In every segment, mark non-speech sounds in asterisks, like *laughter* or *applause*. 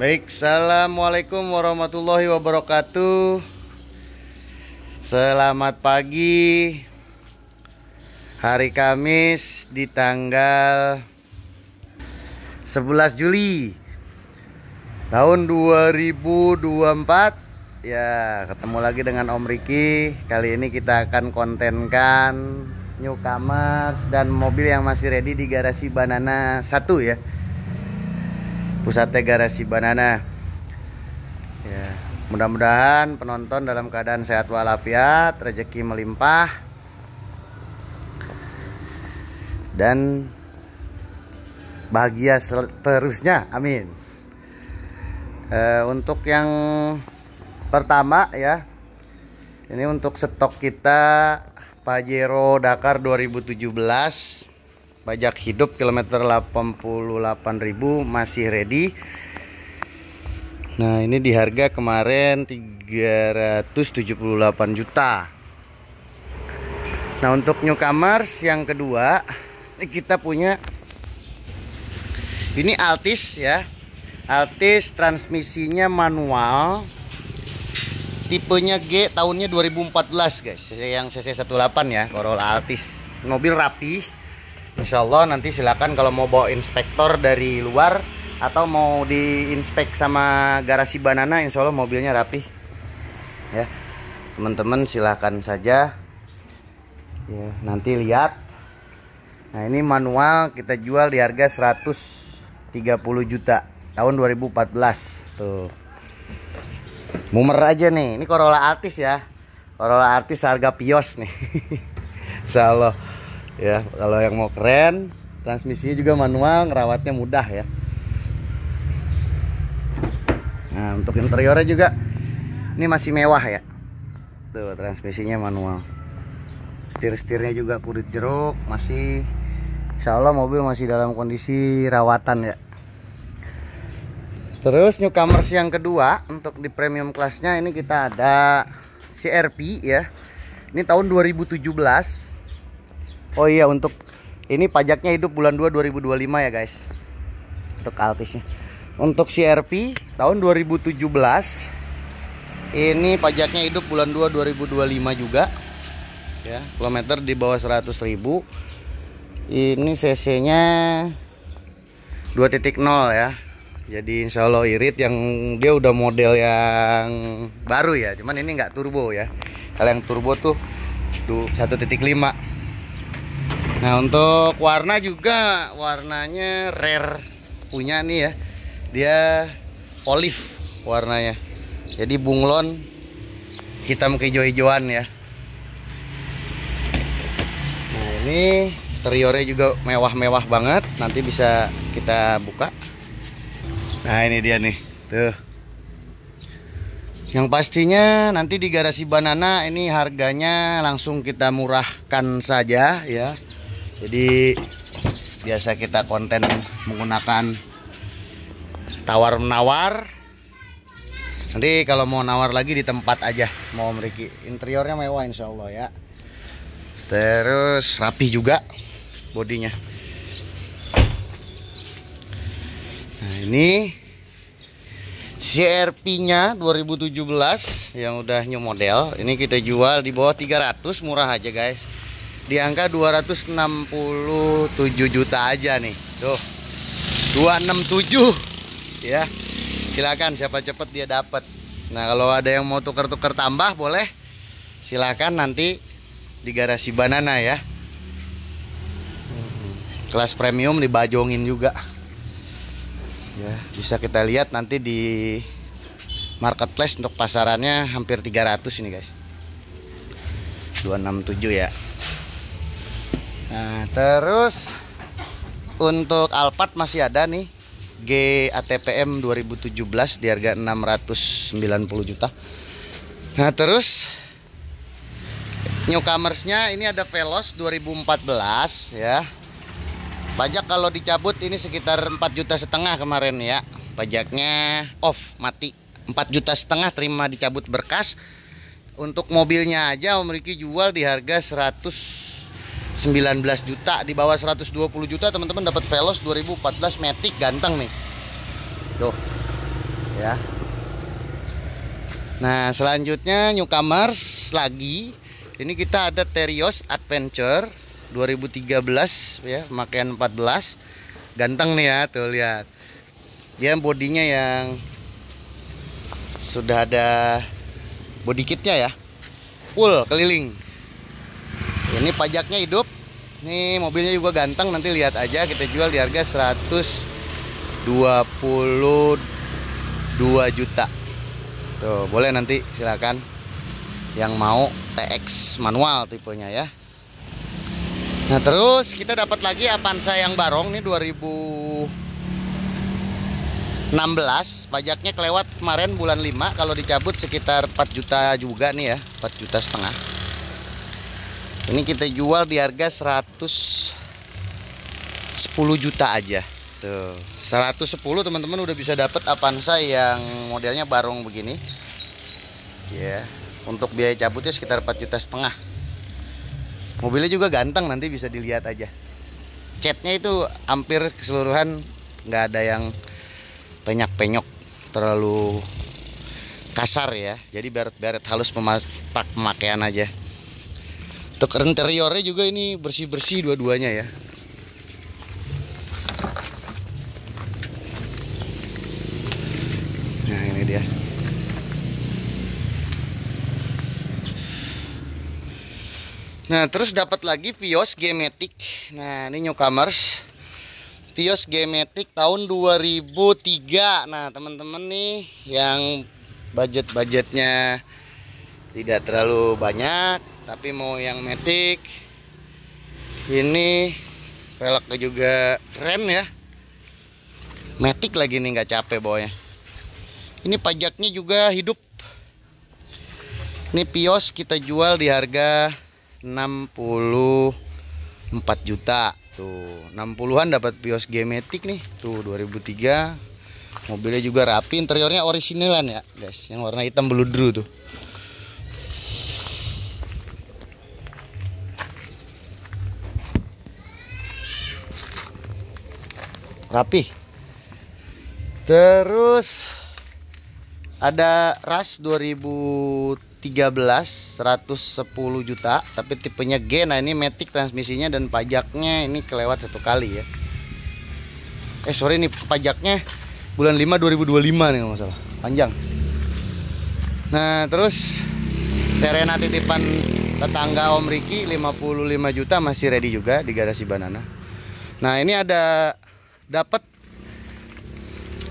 Baik, Assalamualaikum warahmatullahi wabarakatuh Selamat pagi Hari Kamis di tanggal 11 Juli Tahun 2024 Ya, ketemu lagi dengan Om Riki Kali ini kita akan kontenkan newcomers dan mobil yang masih ready di garasi Banana 1 ya pusatnya garasi banana ya mudah-mudahan penonton dalam keadaan sehat walafiat rezeki melimpah dan bahagia seterusnya amin e, untuk yang pertama ya ini untuk stok kita Pajero Dakar 2017 pajak hidup kilometer 88.000 masih ready nah ini di harga kemarin 378 juta nah untuk newcomers yang kedua kita punya ini Altis ya Altis transmisinya manual tipenya G tahunnya 2014 guys yang CC 18 ya Corolla Altis mobil rapi Insya Allah nanti silakan kalau mau bawa inspektor dari luar atau mau diinspek sama garasi banana insya Allah mobilnya rapi ya teman-teman silakan saja ya, nanti lihat nah ini manual kita jual di harga 130 juta tahun 2014 tuh mumer aja nih ini Corolla artis ya Corolla artis harga pios nih *laughs* Insya Allah ya kalau yang mau keren transmisinya juga manual ngerawatnya mudah ya nah untuk interiornya juga ini masih mewah ya tuh transmisinya manual setir-setirnya juga kulit jeruk masih insya Allah mobil masih dalam kondisi rawatan ya terus newcomers yang kedua untuk di premium kelasnya ini kita ada CRP ya ini tahun 2017 oh iya untuk ini pajaknya hidup bulan 2 2025 ya guys untuk altisnya untuk CRP tahun 2017 ini pajaknya hidup bulan 2 2025 juga ya kilometer di bawah 100.000 ini CC nya 2.0 ya jadi insya Allah irit yang dia udah model yang baru ya cuman ini nggak turbo ya kalau yang turbo tuh 1.5 Nah untuk warna juga warnanya rare punya nih ya. Dia olive warnanya. Jadi bunglon hitam kejo hijauan ya. Nah ini interiornya juga mewah-mewah banget. Nanti bisa kita buka. Nah ini dia nih tuh. Yang pastinya nanti di garasi banana ini harganya langsung kita murahkan saja ya jadi biasa kita konten menggunakan tawar menawar nanti kalau mau nawar lagi di tempat aja mau memiliki interiornya mewah insya Allah ya terus rapi juga bodinya nah ini CRP nya 2017 yang udah new model ini kita jual di bawah 300 murah aja guys di angka 267 juta aja nih tuh 267 ya silakan siapa cepet dia dapat nah kalau ada yang mau tuker-tuker tambah boleh silakan nanti di garasi banana ya kelas premium dibajongin juga ya bisa kita lihat nanti di marketplace untuk pasarannya hampir 300 ini guys 267 ya Nah, terus untuk Alphard masih ada nih G ATPM 2017 di harga 690 juta. Nah, terus newcomersnya ini ada Velos 2014 ya. Pajak kalau dicabut ini sekitar 4 juta setengah kemarin ya. Pajaknya off, mati. 4 juta setengah terima dicabut berkas. Untuk mobilnya aja Om Riki jual di harga 100 19 juta di bawah 120 juta teman-teman dapat Velos 2014 Matic ganteng nih tuh ya nah selanjutnya newcomers lagi ini kita ada Terios Adventure 2013 ya pemakaian 14 ganteng nih ya tuh lihat dia bodinya yang sudah ada body kitnya ya full keliling ini pajaknya hidup ini mobilnya juga ganteng nanti lihat aja kita jual di harga 122 juta tuh boleh nanti silakan yang mau TX manual tipenya ya Nah terus kita dapat lagi Avanza yang barong nih 2016 pajaknya kelewat kemarin bulan 5 kalau dicabut sekitar 4 juta juga nih ya 4 juta setengah ini kita jual di harga 110 juta aja tuh 110 teman-teman udah bisa dapat Avanza yang modelnya barong begini ya yeah. untuk biaya cabutnya sekitar 4 juta setengah mobilnya juga ganteng nanti bisa dilihat aja catnya itu hampir keseluruhan nggak ada yang penyok-penyok terlalu kasar ya jadi beret-beret halus pemakaian aja untuk interiornya juga ini bersih-bersih dua-duanya ya. Nah, ini dia. Nah, terus dapat lagi Vios Gematic. Nah, ini newcomers. Vios Gematic tahun 2003. Nah, teman-teman nih yang budget-budgetnya tidak terlalu banyak tapi mau yang metik ini peleknya juga keren ya metik lagi nih nggak capek bawahnya ini pajaknya juga hidup ini pios kita jual di harga 64 juta tuh 60-an dapat pios gemetik nih tuh 2003 mobilnya juga rapi interiornya orisinilan ya guys yang warna hitam beludru tuh Rapih. terus ada ras 2013 110 juta tapi tipenya G nah ini metik transmisinya dan pajaknya ini kelewat satu kali ya eh sorry ini pajaknya bulan 5 2025 nih kalau masalah panjang nah terus Serena titipan tetangga Om Riki 55 juta masih ready juga di garasi banana nah ini ada dapat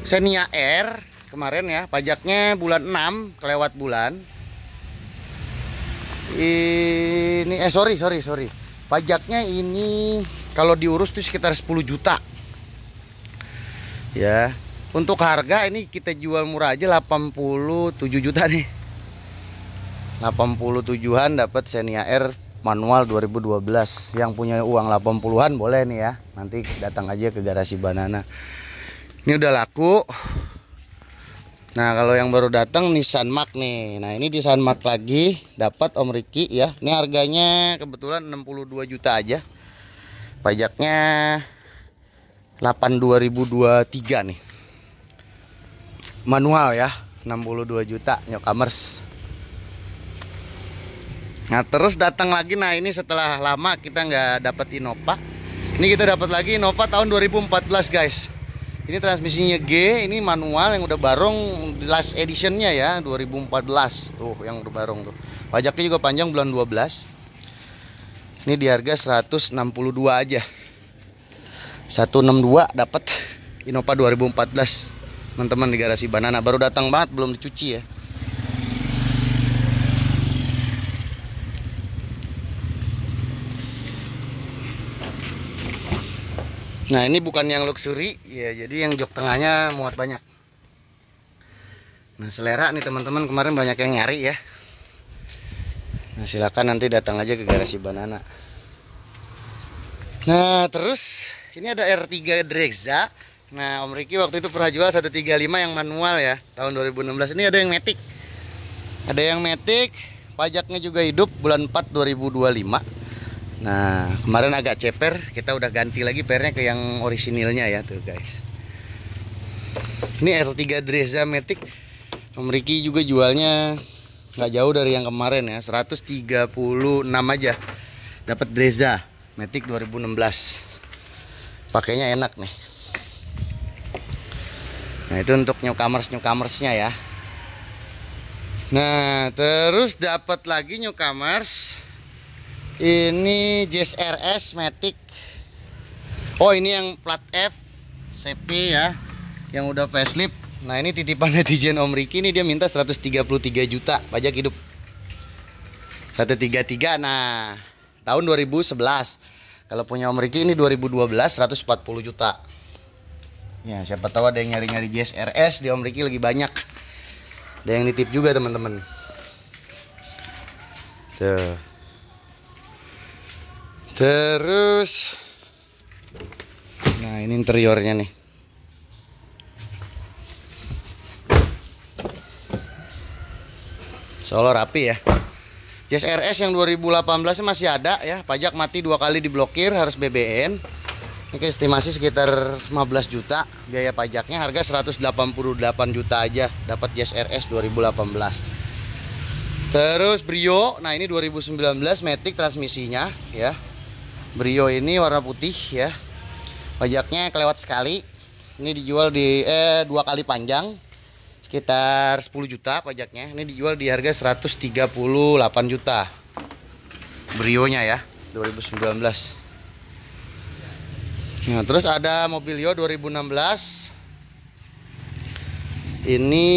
Xenia R kemarin ya pajaknya bulan 6 kelewat bulan ini eh sorry sorry sorry pajaknya ini kalau diurus tuh sekitar 10 juta ya untuk harga ini kita jual murah aja 87 juta nih 87an dapat Xenia R manual 2012 yang punya uang 80-an boleh nih ya nanti datang aja ke garasi banana ini udah laku nah kalau yang baru datang Nissan Mark nih nah ini Nissan Mark lagi dapat Om Riki ya ini harganya kebetulan 62 juta aja pajaknya 82023 nih manual ya 62 juta nyokamers Nah terus datang lagi nah ini setelah lama kita nggak dapat Innova ini kita dapat lagi Innova tahun 2014 guys ini transmisinya G ini manual yang udah barong last editionnya ya 2014 tuh yang udah barong tuh pajaknya juga panjang bulan 12 ini di harga 162 aja 162 dapat Innova 2014 teman-teman di garasi banana baru datang banget belum dicuci ya Nah ini bukan yang luxury ya jadi yang jok tengahnya muat banyak. Nah selera nih teman-teman kemarin banyak yang nyari ya. Nah silakan nanti datang aja ke garasi banana. Nah terus ini ada R3 Drexa. Nah Om Riki waktu itu pernah jual 135 yang manual ya tahun 2016 ini ada yang metik. Ada yang metik pajaknya juga hidup bulan 4 2025 Nah, kemarin agak ceper, kita udah ganti lagi pernya ke yang orisinilnya ya tuh guys. Ini R3 Dreza Matic Memiliki juga jualnya nggak jauh dari yang kemarin ya, 136 aja. Dapat Dreza Matic 2016. Pakainya enak nih. Nah, itu untuk newcomers-newcomersnya ya. Nah, terus dapat lagi newcomers ini JSRS Matic oh ini yang plat F CP ya yang udah facelift nah ini titipan *laughs* netizen Om Riki ini dia minta 133 juta pajak hidup 133 nah tahun 2011 kalau punya Om Riki ini 2012 140 juta ya siapa tahu ada yang nyari-nyari JSRS di Om Riki lagi banyak ada yang nitip juga teman-teman tuh terus nah ini interiornya nih Solo rapi ya Jazz RS yang 2018 masih ada ya pajak mati dua kali diblokir harus BBN ini estimasi sekitar 15 juta biaya pajaknya harga 188 juta aja dapat Jazz yes, RS 2018 terus Brio nah ini 2019 Matic transmisinya ya Brio ini warna putih ya. Pajaknya kelewat sekali. Ini dijual di eh dua kali panjang sekitar 10 juta pajaknya. Ini dijual di harga 138 juta. Brio nya ya, 2019. Nah, terus ada Mobilio 2016. Ini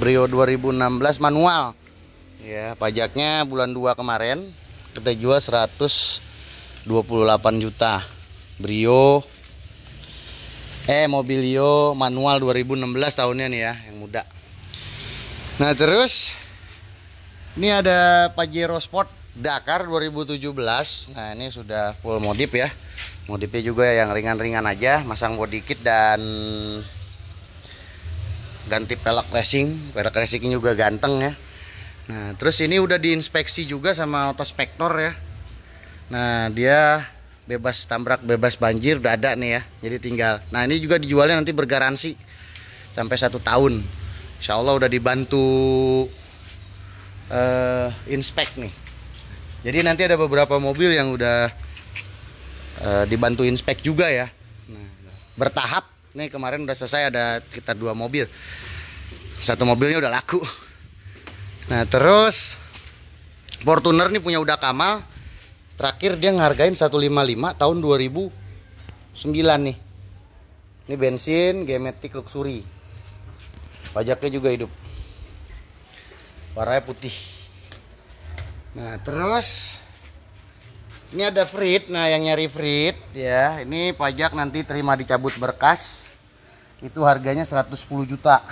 Brio 2016 manual. Ya, pajaknya bulan 2 kemarin kita jual 128 juta Brio eh Mobilio manual 2016 tahunnya nih ya yang muda nah terus ini ada Pajero Sport Dakar 2017 nah ini sudah full modif ya modifnya juga yang ringan-ringan aja masang body kit dan ganti pelek racing pelek racing juga ganteng ya Nah, terus ini udah diinspeksi juga sama otospektor ya. Nah, dia bebas tambrak, bebas banjir udah ada nih ya. Jadi tinggal. Nah, ini juga dijualnya nanti bergaransi sampai satu tahun. Insya Allah udah dibantu uh, inspek nih. Jadi nanti ada beberapa mobil yang udah uh, dibantu inspek juga ya. Nah, bertahap. Nih kemarin udah selesai ada sekitar dua mobil. Satu mobilnya udah laku. Nah terus Fortuner nih punya udah Kamal Terakhir dia ngargain 155 tahun 2009 nih Ini bensin gemetik luxury Pajaknya juga hidup Warnanya putih Nah terus Ini ada Frit Nah yang nyari Frit ya Ini pajak nanti terima dicabut berkas Itu harganya 110 juta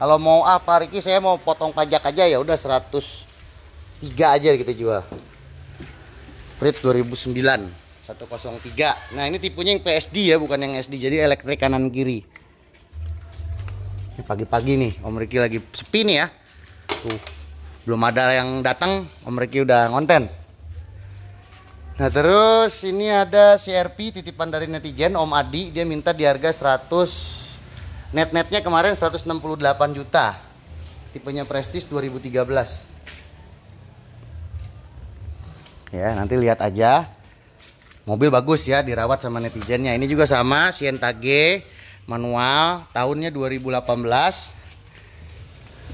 kalau mau apa, ah, Riki saya mau potong pajak aja ya udah 103 aja kita jual Frit 2009 103 nah ini tipunya yang PSD ya bukan yang SD jadi elektrik kanan kiri Ini pagi-pagi nih Om Riki lagi sepi nih ya tuh belum ada yang datang Om Riki udah ngonten Nah terus ini ada CRP titipan dari netizen Om Adi dia minta di harga 100 Net-netnya kemarin 168 juta. Tipenya Prestige 2013. Ya, nanti lihat aja. Mobil bagus ya, dirawat sama netizennya. Ini juga sama, G manual, tahunnya 2018.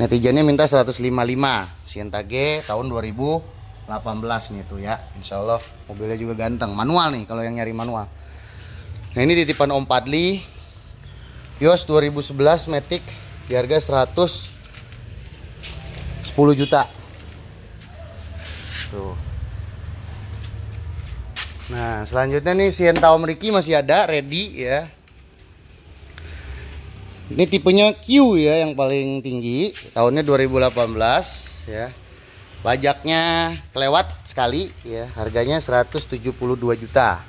Netizennya minta 155. G tahun 2018 nih tuh ya. Insya Allah mobilnya juga ganteng. Manual nih kalau yang nyari manual. Nah ini titipan Om Padli Yos 2011 Matic di harga 110 juta. Tuh. Nah, selanjutnya nih Sienta Om Riki masih ada ready ya. Ini tipenya Q ya yang paling tinggi, tahunnya 2018 ya. Pajaknya kelewat sekali ya, harganya 172 juta.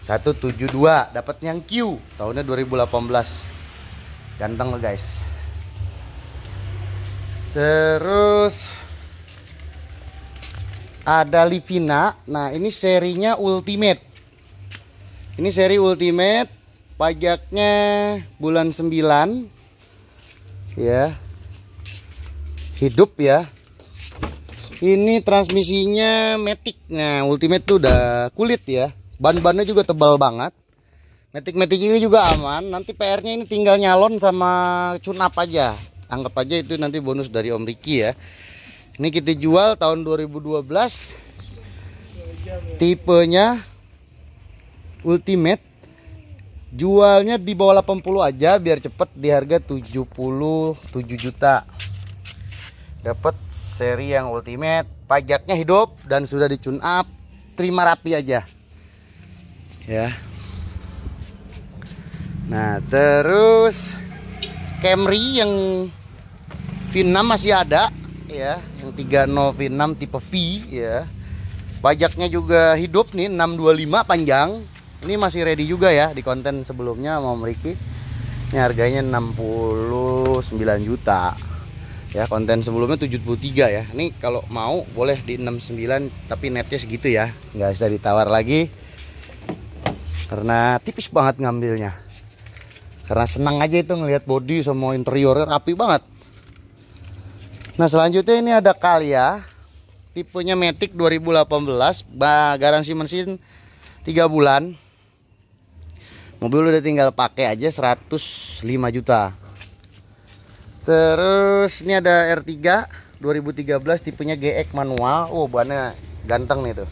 172 dapat yang Q tahunnya 2018 ganteng loh guys terus ada Livina nah ini serinya Ultimate ini seri Ultimate pajaknya bulan 9 ya hidup ya ini transmisinya Matic nah Ultimate tuh udah kulit ya ban-bannya juga tebal banget metik-metik ini juga aman nanti PR-nya ini tinggal nyalon sama cunap aja anggap aja itu nanti bonus dari Om Riki ya ini kita jual tahun 2012 tipenya ultimate jualnya di bawah 80 aja biar cepet di harga 77 juta dapat seri yang ultimate pajaknya hidup dan sudah dicun up terima rapi aja ya nah terus Camry yang V6 masih ada ya yang 30 V6 tipe V ya pajaknya juga hidup nih 625 panjang ini masih ready juga ya di konten sebelumnya mau Ricky ini harganya 69 juta ya konten sebelumnya 73 ya ini kalau mau boleh di 69 tapi netnya segitu ya nggak bisa ditawar lagi karena tipis banget ngambilnya karena senang aja itu ngelihat body sama interior rapi banget nah selanjutnya ini ada Kalia tipenya Matic 2018 garansi mesin 3 bulan mobil udah tinggal pakai aja 105 juta terus ini ada R3 2013 tipenya GX manual wow bannya ganteng nih tuh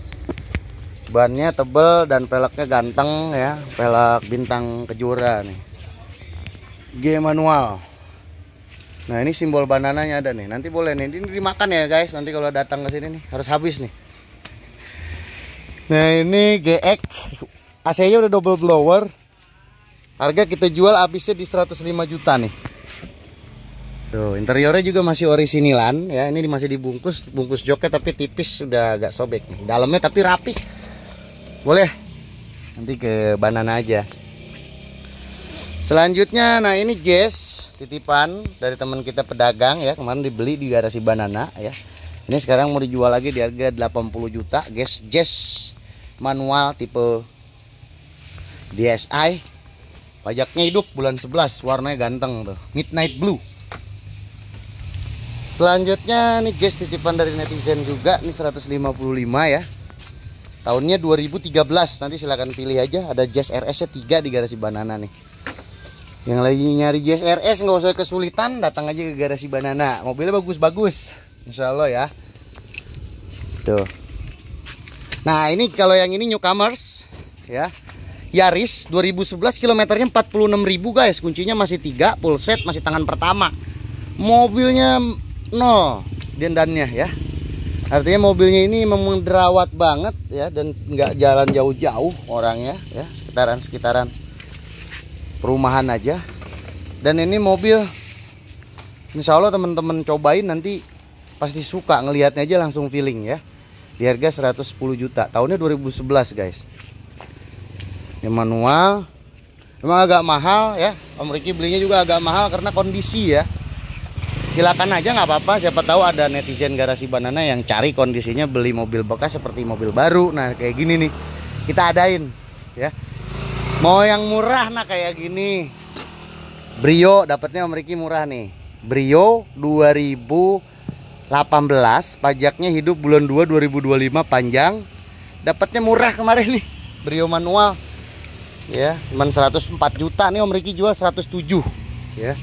bannya tebel dan peleknya ganteng ya pelek bintang kejora nih G manual nah ini simbol banananya ada nih nanti boleh nih ini dimakan ya guys nanti kalau datang ke sini nih harus habis nih nah ini GX AC nya udah double blower harga kita jual habisnya di 105 juta nih tuh interiornya juga masih orisinilan ya ini masih dibungkus bungkus joknya tapi tipis sudah agak sobek nih dalamnya tapi rapih boleh. Nanti ke banana aja. Selanjutnya, nah ini jazz titipan dari teman kita pedagang ya. Kemarin dibeli di garasi banana ya. Ini sekarang mau dijual lagi di harga 80 juta, guys. Jazz manual tipe DSi. Pajaknya hidup bulan 11, warnanya ganteng tuh. Midnight blue. Selanjutnya nih Jazz titipan dari netizen juga, ini 155 ya. Tahunnya 2013. Nanti silahkan pilih aja. Ada Jazz RS-nya 3 di garasi Banana nih. Yang lagi nyari Jazz RS nggak usah kesulitan, datang aja ke garasi Banana. Mobilnya bagus-bagus. Insya Allah ya. Tuh. Nah, ini kalau yang ini newcomers ya. Yaris 2011 kilometernya 46.000 guys. Kuncinya masih 3, full set, masih tangan pertama. Mobilnya nol dendannya ya. Artinya mobilnya ini memang derawat banget ya dan nggak jalan jauh-jauh orangnya ya sekitaran-sekitaran perumahan aja. Dan ini mobil Insya Allah teman-teman cobain nanti pasti suka ngelihatnya aja langsung feeling ya. Di harga 110 juta. Tahunnya 2011 guys. Ini manual. Memang agak mahal ya. Om Riki belinya juga agak mahal karena kondisi ya silakan aja nggak apa-apa siapa tahu ada netizen garasi banana yang cari kondisinya beli mobil bekas seperti mobil baru nah kayak gini nih kita adain ya mau yang murah nah kayak gini Brio dapatnya Om Riki murah nih Brio 2018 pajaknya hidup bulan 2 2025 panjang dapatnya murah kemarin nih Brio manual ya cuma 104 juta nih Om Riki jual 107 ya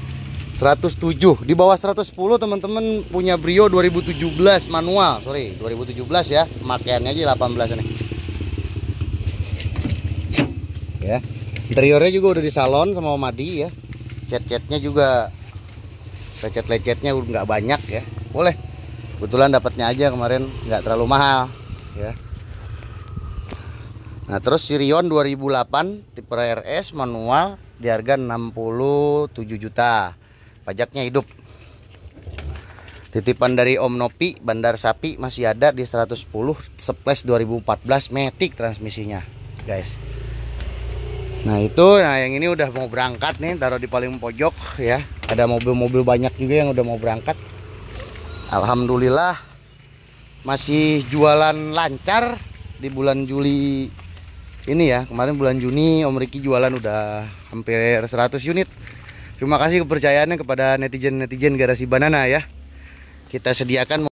107 di bawah 110 teman-teman punya Brio 2017 manual sorry 2017 ya pemakaiannya aja 18 nih ya interiornya juga udah di salon sama Om Adi ya cat-catnya juga lecet-lecetnya nggak banyak ya boleh kebetulan dapatnya aja kemarin nggak terlalu mahal ya nah terus Sirion 2008 tipe RS manual di harga 67 juta pajaknya hidup titipan dari Om Nopi Bandar Sapi masih ada di 110 Seples 2014 metik transmisinya guys nah itu nah yang ini udah mau berangkat nih taruh di paling pojok ya ada mobil-mobil banyak juga yang udah mau berangkat Alhamdulillah masih jualan lancar di bulan Juli ini ya kemarin bulan Juni Om Riki jualan udah hampir 100 unit Terima kasih kepercayaannya kepada netizen-netizen Garasi Banana ya. Kita sediakan